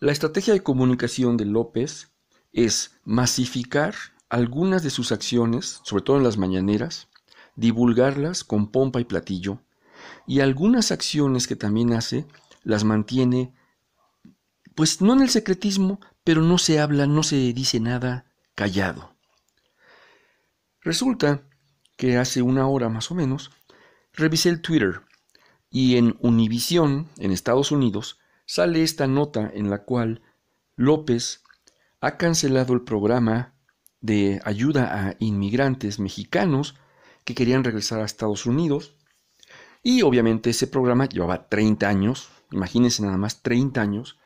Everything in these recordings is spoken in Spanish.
La estrategia de comunicación de López es masificar algunas de sus acciones, sobre todo en las mañaneras, divulgarlas con pompa y platillo, y algunas acciones que también hace las mantiene, pues no en el secretismo, pero no se habla, no se dice nada callado. Resulta que hace una hora más o menos, revisé el Twitter y en Univision, en Estados Unidos, sale esta nota en la cual López ha cancelado el programa de ayuda a inmigrantes mexicanos que querían regresar a Estados Unidos. Y obviamente ese programa llevaba 30 años, imagínense nada más 30 años,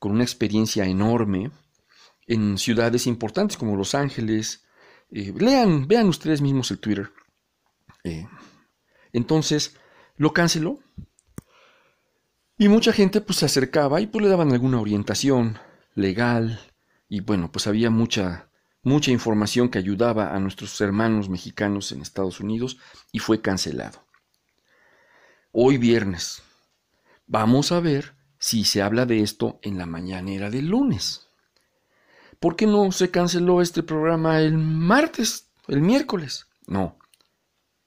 con una experiencia enorme en ciudades importantes como Los Ángeles. Eh, lean, vean ustedes mismos el Twitter. Eh, entonces, lo canceló y mucha gente pues se acercaba y pues le daban alguna orientación legal y bueno, pues había mucha mucha información que ayudaba a nuestros hermanos mexicanos en Estados Unidos y fue cancelado. Hoy viernes vamos a ver si se habla de esto en la mañanera del lunes. ¿Por qué no se canceló este programa el martes, el miércoles? No,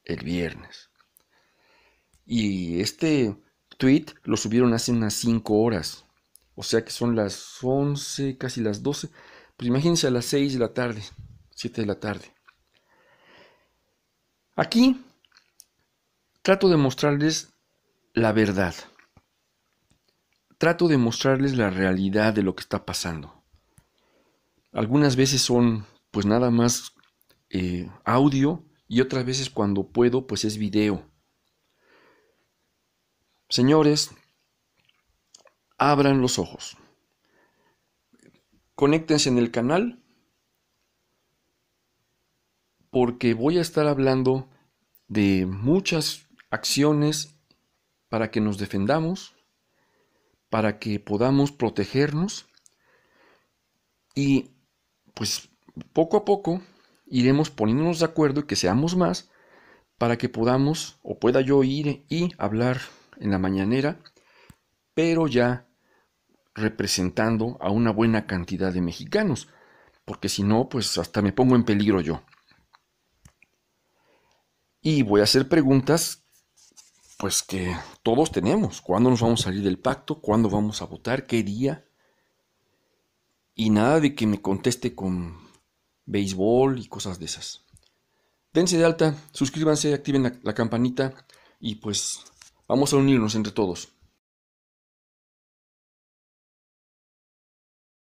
el viernes. Y este tweet lo subieron hace unas 5 horas. O sea que son las 11, casi las 12. pero pues imagínense a las 6 de la tarde, 7 de la tarde. Aquí trato de mostrarles la verdad. Trato de mostrarles la realidad de lo que está pasando. Algunas veces son pues nada más eh, audio y otras veces cuando puedo pues es video. Señores, abran los ojos. Conéctense en el canal porque voy a estar hablando de muchas acciones para que nos defendamos, para que podamos protegernos y pues poco a poco iremos poniéndonos de acuerdo y que seamos más para que podamos o pueda yo ir y hablar en la mañanera, pero ya representando a una buena cantidad de mexicanos, porque si no, pues hasta me pongo en peligro yo. Y voy a hacer preguntas, pues que todos tenemos. ¿Cuándo nos vamos a salir del pacto? ¿Cuándo vamos a votar? ¿Qué día? Y nada de que me conteste con béisbol y cosas de esas. Dense de alta, suscríbanse, activen la, la campanita y pues Vamos a unirnos entre todos.